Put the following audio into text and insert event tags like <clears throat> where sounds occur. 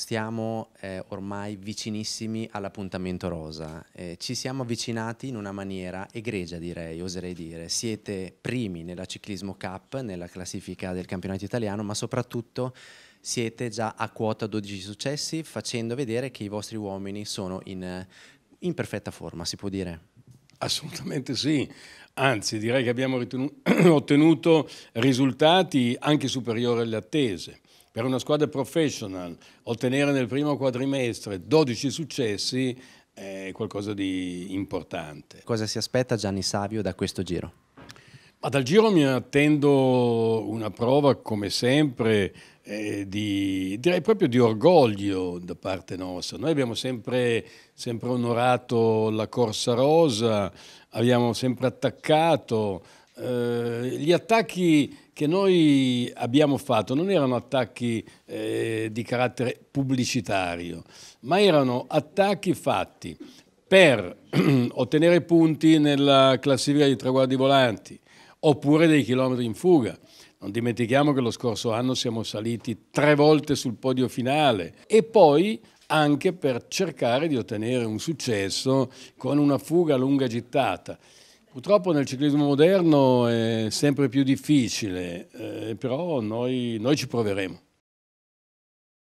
Stiamo eh, ormai vicinissimi all'appuntamento rosa, eh, ci siamo avvicinati in una maniera egregia direi, oserei dire. Siete primi nella ciclismo cup, nella classifica del campionato italiano, ma soprattutto siete già a quota 12 successi facendo vedere che i vostri uomini sono in, in perfetta forma, si può dire. Assolutamente sì, anzi direi che abbiamo <clears throat> ottenuto risultati anche superiori alle attese. Per una squadra professional ottenere nel primo quadrimestre 12 successi è qualcosa di importante. Cosa si aspetta Gianni Savio da questo giro? Ma dal giro mi attendo una prova, come sempre, eh, di, direi proprio di orgoglio da parte nostra. Noi abbiamo sempre, sempre onorato la Corsa Rosa, abbiamo sempre attaccato. Eh, gli attacchi che noi abbiamo fatto non erano attacchi eh, di carattere pubblicitario, ma erano attacchi fatti per <clears throat> ottenere punti nella classifica di traguardi volanti, oppure dei chilometri in fuga. Non dimentichiamo che lo scorso anno siamo saliti tre volte sul podio finale e poi anche per cercare di ottenere un successo con una fuga a lunga gittata. Purtroppo nel ciclismo moderno è sempre più difficile, eh, però noi, noi ci proveremo.